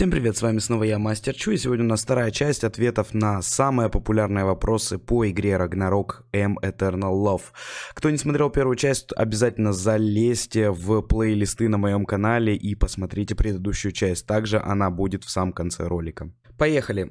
Всем привет, с вами снова я, Мастер Чу, и сегодня у нас вторая часть ответов на самые популярные вопросы по игре Ragnarok M Eternal Love. Кто не смотрел первую часть, обязательно залезьте в плейлисты на моем канале и посмотрите предыдущую часть, также она будет в самом конце ролика. Поехали.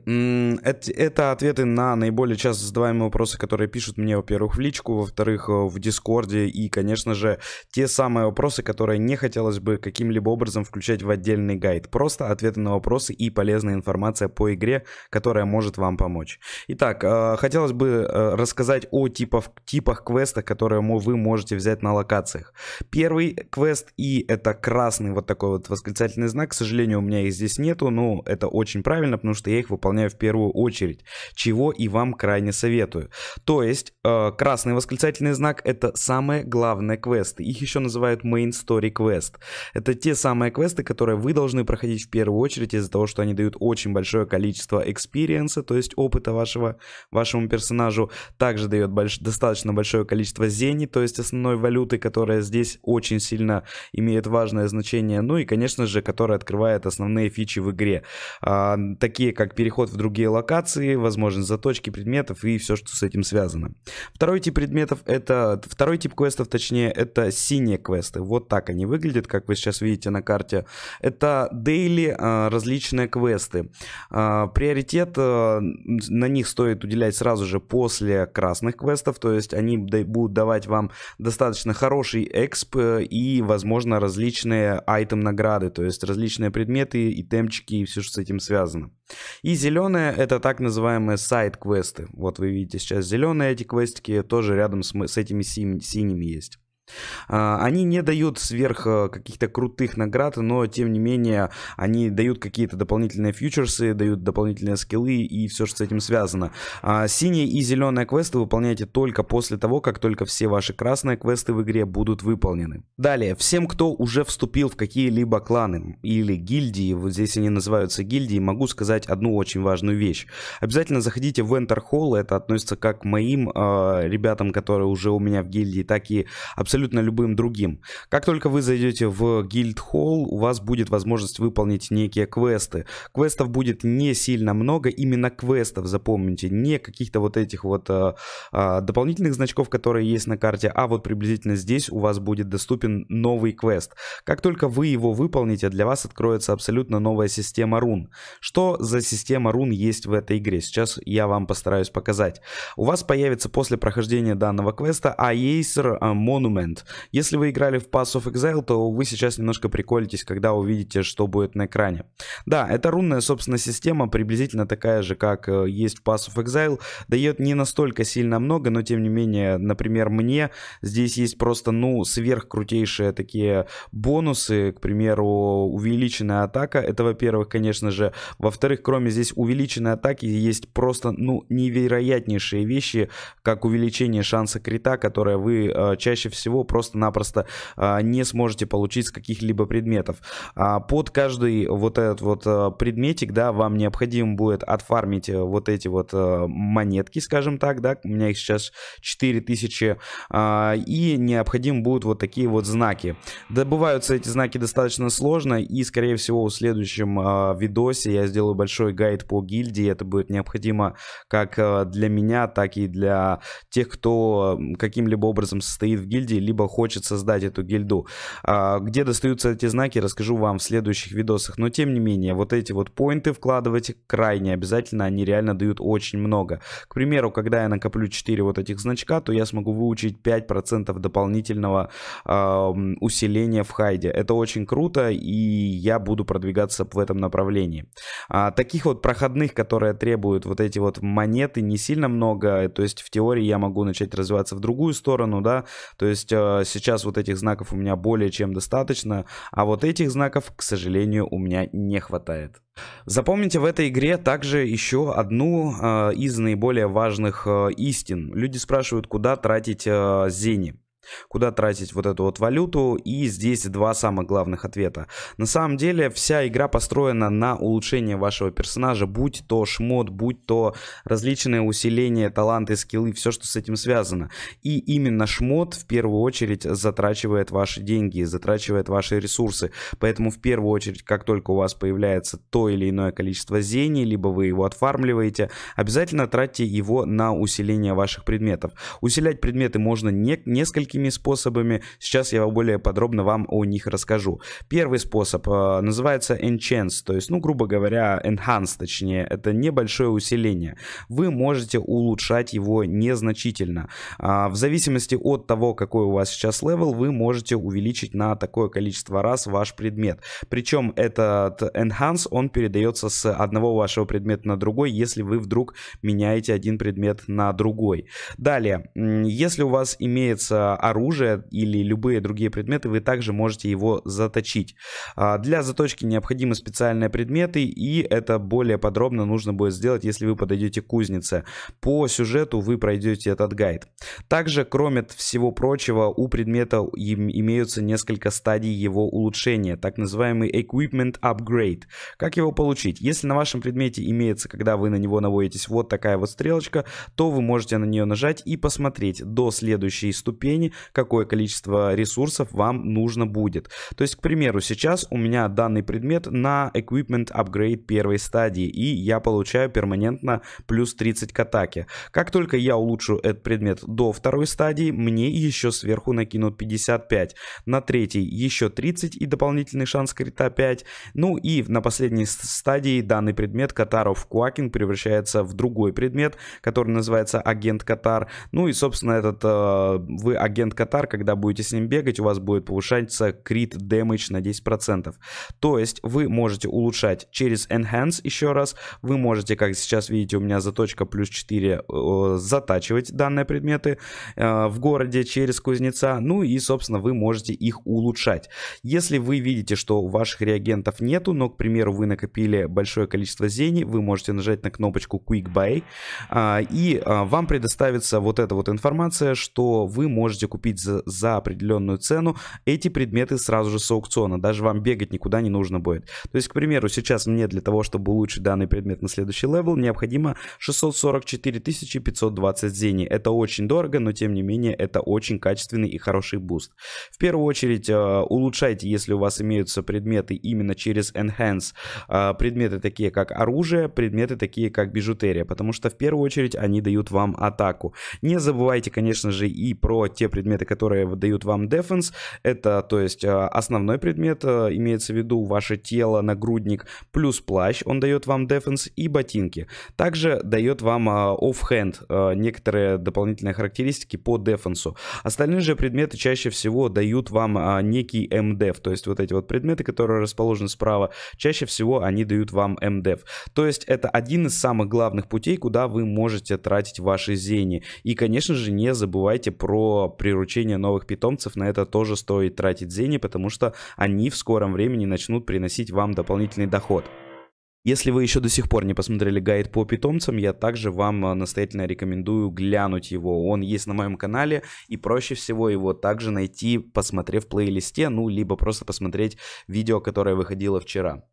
Это, ответы на наиболее часто задаваемые вопросы, которые пишут мне, во-первых, в личку, во-вторых, э, в Дискорде, и, конечно же, те самые вопросы, которые не хотелось бы каким-либо образом включать в отдельный гайд. Просто ответы на вопросы и полезная информация по игре, которая может вам помочь. Итак, э, хотелось бы э, рассказать о типах, типах квестов, которые вы можете взять на локациях. Первый квест, и это красный вот такой вот восклицательный знак, к сожалению, у меня их здесь нету, но это очень правильно, потому что я их выполняю в первую очередь, чего и вам крайне советую. То есть, э, красный восклицательный знак — это самые главные квесты. Их еще называют main story квест. Это те самые квесты, которые вы должны проходить в первую очередь, очередь из-за того, что они дают очень большое количество экспириенса, то есть опыта вашего, вашему персонажу, также дает больш... достаточно большое количество зений, то есть основной валюты, которая здесь очень сильно имеет важное значение, ну и, конечно же, которая открывает основные фичи в игре, а, такие как переход в другие локации, возможность заточки предметов и все, что с этим связано. Второй тип предметов это, второй тип квестов, точнее, это синие квесты, вот так они выглядят, как вы сейчас видите на карте. Это дейли а, различные квесты. А, приоритет э, на них стоит уделять сразу же после красных квестов, то есть они будут давать вам достаточно хороший эксп э, и, возможно, различные айтем награды, то есть различные предметы и темчики и все, что с этим связано. И зеленые это так называемые сайт-квесты. Вот вы видите сейчас зеленые эти квестики, тоже рядом с, с этими синими есть. А, они не дают сверх э, каких-то крутых наград, но тем не менее они дают какие-то дополнительные фьючерсы, дают дополнительные скиллы и все, что с этим связано. А, синие и зеленые квесты выполняйте только после того, как только все ваши красные квесты в игре будут выполнены. Далее, всем, кто уже вступил в какие-либо кланы или гильдии, вот здесь они называются гильдии, могу сказать одну очень важную вещь. Обязательно заходите в Enter Hall, это относится как к моим э, ребятам, которые уже у меня в гильдии, так и абсолютно абсолютно любым другим. Как только вы зайдете в Guild Hall, у вас будет возможность выполнить некие квесты. Квестов будет не сильно много, именно квестов, запомните, не каких-то вот этих вот а, а, дополнительных значков, которые есть на карте, а вот приблизительно здесь у вас будет доступен новый квест. Как только вы его выполните, для вас откроется абсолютно новая система рун. Что за система рун есть в этой игре? Сейчас я вам постараюсь показать. У вас появится после прохождения данного квеста Acer Monument. Island. Если вы играли в Pass of Exile, то вы сейчас немножко приколитесь, когда увидите, что будет на экране. Да, это рунная, собственно, система, приблизительно такая же, как э, есть в Pass of Exile. Дает не настолько сильно много, но тем не менее, например, мне здесь есть просто, ну, сверхкрутейшие такие бонусы, к примеру, увеличенная атака, это, во-первых, конечно же. Во-вторых, кроме здесь увеличенной атаки, есть просто, ну, невероятнейшие вещи, как увеличение шанса крита, которое вы э, чаще всего его просто-напросто а, не сможете получить с каких-либо предметов. А, под каждый вот этот вот а, предметик, да, вам необходимо будет отфармить э, вот эти вот э, монетки, скажем так, да, у меня их сейчас 4000, и необходимы будут вот такие вот знаки. Добываются эти знаки достаточно сложно, и, скорее всего, в следующем видосе я сделаю большой гайд по гильдии, это будет необходимо как э, для меня, так и для тех, кто каким-либо образом состоит в гильдии, либо хочет создать эту гильду. А, где достаются эти знаки, расскажу вам в следующих видосах. Но тем не менее, вот эти вот поинты вкладывайте крайне обязательно, они реально дают очень много. К примеру, когда я накоплю 4 вот этих значка, то я смогу выучить 5% дополнительного э, усиления в хайде. Это очень круто, и я буду продвигаться в этом направлении. А, таких вот проходных, которые требуют вот эти вот монеты, не сильно много. То есть в теории я могу начать развиваться в другую сторону, да. То есть Э, сейчас вот этих знаков у меня более чем достаточно, а вот этих знаков, к сожалению, у меня не хватает. Запомните в этой игре также еще одну э, из наиболее важных э, истин. Люди спрашивают, куда тратить э, зени куда тратить вот эту вот валюту. И здесь два самых главных ответа. На самом деле вся игра построена на улучшение вашего персонажа, будь то шмот, будь то различные усиления, таланты, скиллы, все, что с этим связано. И именно шмот в первую очередь затрачивает ваши деньги, затрачивает ваши ресурсы. Поэтому в первую очередь, как только у вас появляется то или иное количество зений, либо вы его отфармливаете, обязательно тратьте его на усиление ваших предметов. Усилять предметы можно не, несколькими несколькими способами. Сейчас я более подробно вам о них расскажу. Первый способ э, называется enchance, то есть, ну, грубо говоря, enhance, точнее, это небольшое усиление. Вы можете улучшать его незначительно. Э, в зависимости от того, какой у вас сейчас левел, вы можете увеличить на такое количество раз ваш предмет. Причем этот enhance, он передается с одного вашего предмета на другой, если вы вдруг меняете один предмет на другой. Далее, если у вас имеется оружие или любые другие предметы, вы также можете его заточить. А, для заточки необходимы специальные предметы, и это более подробно нужно будет сделать, если вы подойдете к кузнице. По сюжету вы пройдете этот гайд. Также, кроме всего прочего, у предмета имеются несколько стадий его улучшения, так называемый Equipment Upgrade. Как его получить? Если на вашем предмете имеется, когда вы на него наводитесь вот такая вот стрелочка, то вы можете на нее нажать и посмотреть до следующей ступени, какое количество ресурсов вам нужно будет. То есть, к примеру, сейчас у меня данный предмет на Equipment Upgrade первой стадии, и я получаю перманентно плюс 30 к атаке. Как только я улучшу этот предмет до второй стадии, мне еще сверху накинут 55, на третий еще 30 и дополнительный шанс крита 5, ну и на последней стадии данный предмет Катаров Куакин превращается в другой предмет, который называется Агент Катар, ну и собственно этот э, вы агент агент Катар, когда будете с ним бегать, у вас будет повышаться крит дэмэдж на 10%. То есть вы можете улучшать через Enhance еще раз, вы можете, как сейчас видите, у меня заточка плюс 4, э, затачивать данные предметы э, в городе через кузнеца, ну и, собственно, вы можете их улучшать. Если вы видите, что ваших реагентов нету, но, к примеру, вы накопили большое количество зений, вы можете нажать на кнопочку Quick Buy, а, и а, вам предоставится вот эта вот информация, что вы можете купить за, за определенную цену эти предметы сразу же с аукциона. Даже вам бегать никуда не нужно будет. То есть, к примеру, сейчас мне для того, чтобы улучшить данный предмет на следующий левел, необходимо 644 520 зений. Это очень дорого, но тем не менее это очень качественный и хороший буст. В первую очередь, э, улучшайте, если у вас имеются предметы именно через Enhance. Э, предметы такие, как оружие, предметы такие, как бижутерия. Потому что в первую очередь они дают вам атаку. Не забывайте, конечно же, и про те предметы, предметы, которые выдают вам Defense. Это, то есть, э, основной предмет, э, имеется в виду ваше тело, нагрудник, плюс плащ, он дает вам Defense и ботинки. Также дает вам э, Offhand некоторые дополнительные характеристики по Defense. Остальные же предметы чаще всего дают вам некий MDF, то есть вот эти вот предметы, которые расположены справа, чаще всего они дают вам MDF. То есть это один из самых главных путей, куда вы можете тратить ваши зени. И, конечно же, не забывайте про природу приручение новых питомцев, на это тоже стоит тратить зени, потому что они в скором времени начнут приносить вам дополнительный доход. Если вы еще до сих пор не посмотрели гайд по питомцам, я также вам э, настоятельно рекомендую глянуть его. Он есть на моем канале, и проще всего его также найти, посмотрев в плейлисте, ну, либо просто посмотреть видео, которое выходило вчера.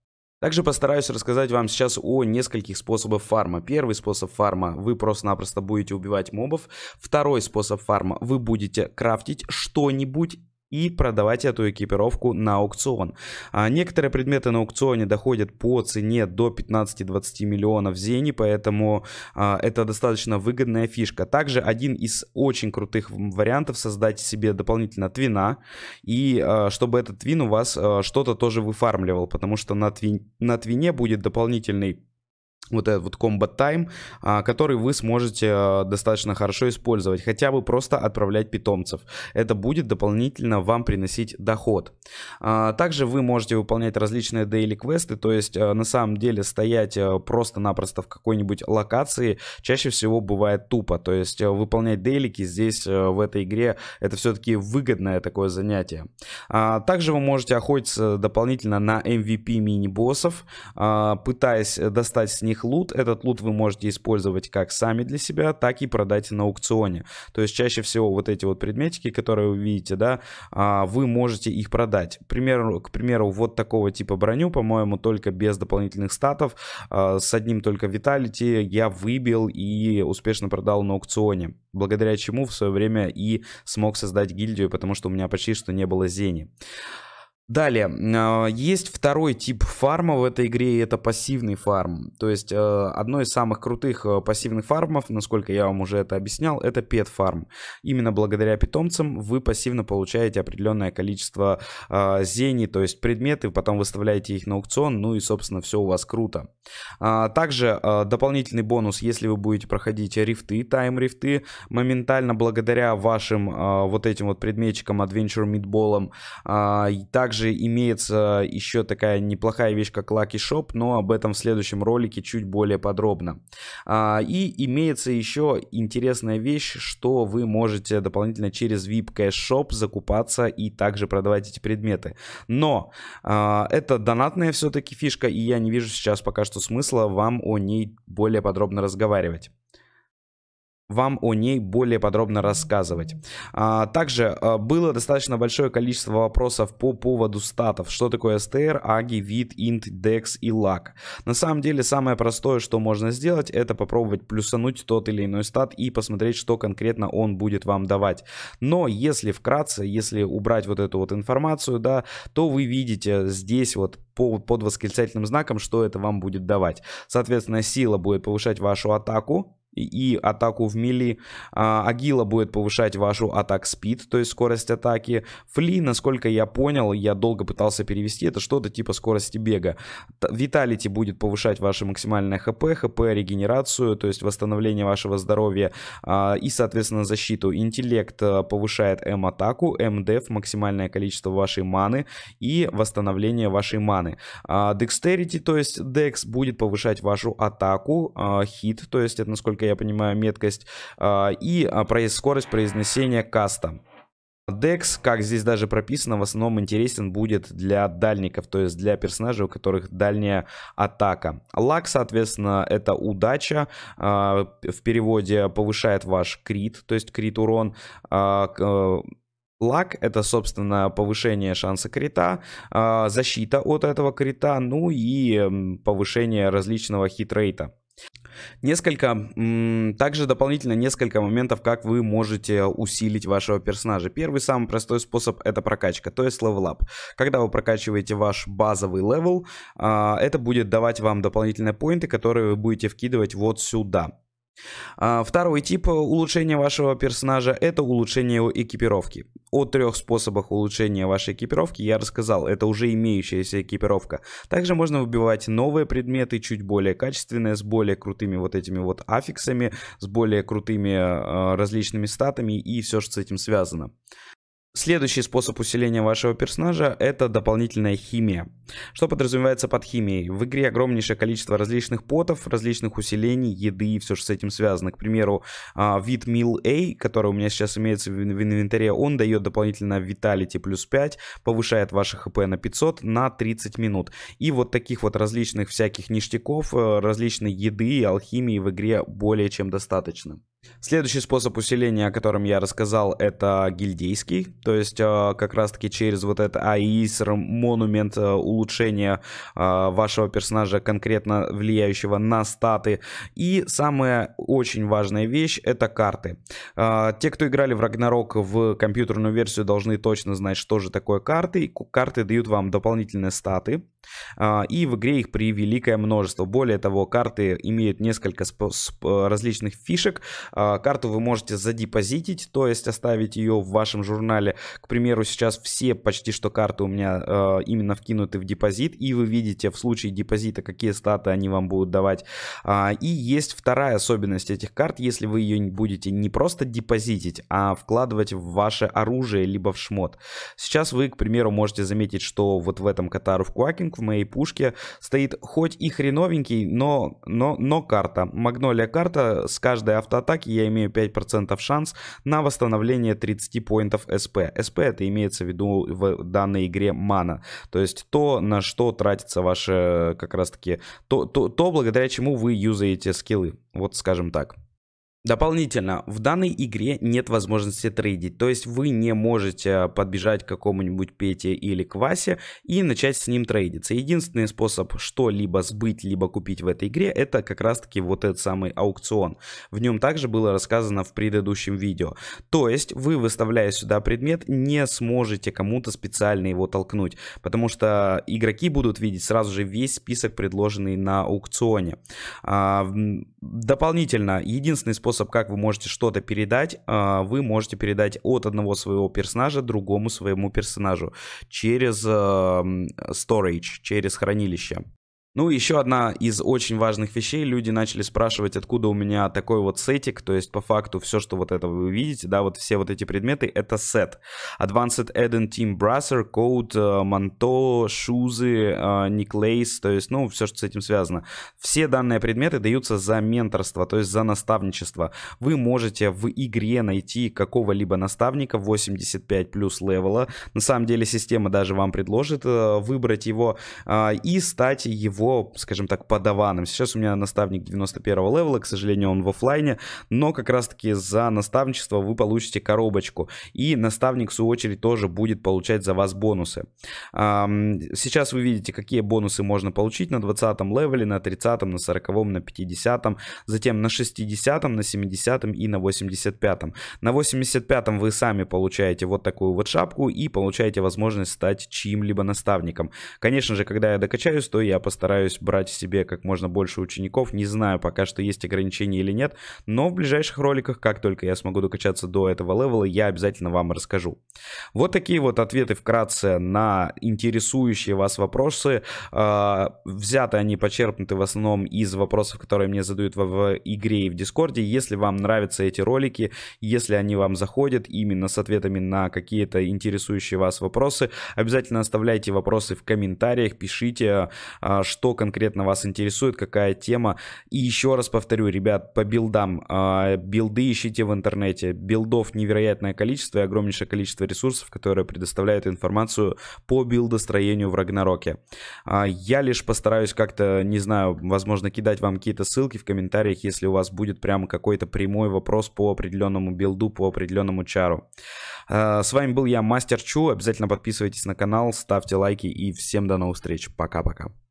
Также постараюсь рассказать вам сейчас о нескольких способах фарма. Первый способ фарма вы просто-напросто будете убивать мобов. Второй способ фарма вы будете крафтить что-нибудь и продавать эту экипировку на аукцион. А некоторые предметы на аукционе доходят по цене до 15-20 миллионов зений, поэтому а, это достаточно выгодная фишка. Также один из очень крутых вариантов создать себе дополнительно твина, и а, чтобы этот твин у вас а, что-то тоже выфармливал, потому что на, твин, на твине будет дополнительный вот этот вот Combat Time, а, который вы сможете а, достаточно хорошо использовать, хотя бы просто отправлять питомцев. Это будет дополнительно вам приносить доход. А, также вы можете выполнять различные дейли квесты, то есть на самом деле стоять просто-напросто в какой-нибудь локации чаще всего бывает тупо, то есть выполнять дейлики здесь в этой игре это все-таки выгодное такое занятие. Также вы можете охотиться дополнительно на MVP мини-боссов, пытаясь достать с них них лут. Этот лут вы можете использовать как сами для себя, так и продать на аукционе. То есть чаще всего вот эти вот предметики, которые вы видите, да, а, вы можете их продать. К примеру, к примеру вот такого типа броню, по-моему, только без дополнительных статов, а, с одним только виталити я выбил и успешно продал на аукционе. Благодаря чему в свое время и смог создать гильдию, потому что у меня почти что не было зени. Далее, а, есть второй тип фарма в этой игре, и это пассивный фарм. То есть, э, одно из самых крутых э, пассивных фармов, насколько я вам уже это объяснял, это пет фарм. Именно благодаря питомцам вы пассивно получаете определенное количество а, зений, то есть предметы, потом выставляете их на аукцион, ну и, собственно, все у вас круто. А, также дополнительный бонус, если вы будете проходить рифты, тайм-рифты, моментально благодаря вашим вот этим вот предметчикам, адвенчур-мидболам, также также имеется еще такая неплохая вещь, как Lucky Shop, но об этом в следующем ролике чуть более подробно. А, и имеется еще интересная вещь, что вы можете дополнительно через VIP Cash Shop закупаться и также продавать эти предметы. Но а, это донатная все-таки фишка, и я не вижу сейчас пока что смысла вам о ней более подробно разговаривать вам о ней более подробно рассказывать. А, также а, было достаточно большое количество вопросов по поводу статов. Что такое STR, AGI, VIT, INT, DEX и LAC. На самом деле самое простое, что можно сделать, это попробовать плюсануть тот или иной стат и посмотреть, что конкретно он будет вам давать. Но если вкратце, если убрать вот эту вот информацию, да, то вы видите здесь вот под восклицательным знаком, что это вам будет давать. Соответственно, сила будет повышать вашу атаку, и атаку в мили. А, Агила будет повышать вашу атак спид, то есть скорость атаки. Фли, насколько я понял, я долго пытался перевести, это что-то типа скорости бега. Виталити будет повышать ваше максимальное хп, хп регенерацию, то есть восстановление вашего здоровья а, и, соответственно, защиту. Интеллект э, повышает М-атаку, М-деф, максимальное количество вашей маны и восстановление вашей маны. Декстерити, а, то есть декс, будет повышать вашу атаку, хит, то есть это насколько я понимаю, меткость, а, и а, скорость произнесения каста. Декс, как здесь даже прописано, в основном интересен будет для дальников, то есть для персонажей, у которых дальняя атака. Лак, соответственно, это удача, а, в переводе повышает ваш крит, то есть крит урон. Э, лак — это, собственно, повышение шанса крита, защита от этого крита, ну и повышение различного хитрейта. Несколько, также дополнительно несколько моментов, как вы можете усилить вашего персонажа. Первый самый простой способ это прокачка, то есть левелап. Когда вы прокачиваете ваш базовый левел, а, это будет давать вам дополнительные поинты, которые вы будете вкидывать вот сюда. А, второй тип э, улучшения вашего персонажа – это улучшение его экипировки. О трех способах улучшения вашей экипировки я рассказал, это уже имеющаяся экипировка. Также можно выбивать новые предметы, чуть более качественные, с более крутыми вот этими вот аффиксами, с более крутыми э, различными статами и все, что с этим связано. Следующий способ усиления вашего персонажа – это дополнительная химия. Что подразумевается под химией? В игре огромнейшее количество различных потов, различных усилений, еды и все, что с этим связано. К примеру, а, вид Мил A, который у меня сейчас имеется в инвентаре, он дает дополнительно Vitality плюс 5, повышает ваше хп на 500 на 30 минут. И вот таких вот различных всяких ништяков, э, различной еды и алхимии в игре более чем достаточно. Следующий способ усиления, о котором я рассказал, это гильдейский, то есть э, как раз-таки через вот это AISR монумент э, улучшения э, вашего персонажа, конкретно влияющего на статы. И самая очень важная вещь — это карты. Те, кто играли в Ragnarok в компьютерную версию, должны точно знать, что же такое карты. Карты дают вам дополнительные статы, и в игре их при великое множество. Более того, карты имеют несколько различных фишек, а, карту вы можете задепозитить, то есть оставить ее в вашем журнале. К примеру, сейчас все почти что карты у меня а, именно вкинуты в депозит, и вы видите в случае депозита, какие статы они вам будут давать. А, и есть вторая особенность этих карт, если вы ее будете не просто депозитить, а вкладывать в ваше оружие, либо в шмот. Сейчас вы, к примеру, можете заметить, что вот в этом Катару в Квакинг в моей пушке, стоит хоть и хреновенький, но, но, но карта. Магнолия карта с каждой автоатаки так я имею 5% шанс на восстановление 30 поинтов SP. SP это имеется в виду в данной игре мана. То есть то, на что тратится ваше э, как раз таки, то, то, то благодаря чему вы юзаете скиллы. Вот скажем так. Дополнительно, в данной игре нет возможности трейдить, то есть вы не можете подбежать к какому-нибудь Пете или Квасе и начать с ним трейдиться. Единственный способ что-либо сбыть, либо купить в этой игре, это как раз таки вот этот самый аукцион. В нем также было рассказано в предыдущем видео. То есть вы, выставляя сюда предмет, не сможете кому-то специально его толкнуть, потому что игроки будут видеть сразу же весь список, предложенный на аукционе. А, дополнительно, единственный способ способ, как вы можете что-то передать, а, вы можете передать от одного своего персонажа другому своему персонажу через а, storage, через хранилище. Ну, еще одна из очень важных вещей. Люди начали спрашивать, откуда у меня такой вот сетик. То есть, по факту, все, что вот это вы видите, да, вот все вот эти предметы, это сет. Advanced Eden Team Brasser, coat, Manto, Шузы, Никлейс. То есть, ну, все, что с этим связано. Все данные предметы даются за менторство, то есть за наставничество. Вы можете в игре найти какого-либо наставника 85 плюс левела. На самом деле, система даже вам предложит э, выбрать его э, и стать его по, скажем так, подаванам. Сейчас у меня наставник 91 левела, к сожалению, он в офлайне, но как раз-таки за наставничество вы получите коробочку. И наставник, в свою очередь, тоже будет получать за вас бонусы. Сейчас вы видите, какие бонусы можно получить на 20 левеле, на 30, на 40, на 50, затем на 60, на 70 и на 85. На 85 вы сами получаете вот такую вот шапку и получаете возможность стать чьим-либо наставником. Конечно же, когда я докачаюсь, то я постараюсь стараюсь брать себе как можно больше учеников. Не знаю, пока что есть ограничения или нет, но в ближайших роликах, как только я смогу докачаться до этого левела, я обязательно вам расскажу. Вот такие вот ответы вкратце на интересующие вас вопросы. А, взяты они, почерпнуты в основном из вопросов, которые мне задают в, в игре и в Дискорде. Если вам нравятся эти ролики, если они вам заходят именно с ответами на какие-то интересующие вас вопросы, обязательно оставляйте вопросы в комментариях, пишите, а, что что конкретно вас интересует, какая тема. И еще раз повторю, ребят, по билдам. А, билды ищите в интернете. Билдов невероятное количество и огромнейшее количество ресурсов, которые предоставляют информацию по билдостроению в Рагнароке. А, я лишь постараюсь как-то, не знаю, возможно, кидать вам какие-то ссылки в комментариях, если у вас будет прям какой-то прямой вопрос по определенному билду, по определенному чару. А, с вами был я, Мастер Чу. Обязательно подписывайтесь на канал, ставьте лайки и всем до новых встреч. Пока-пока.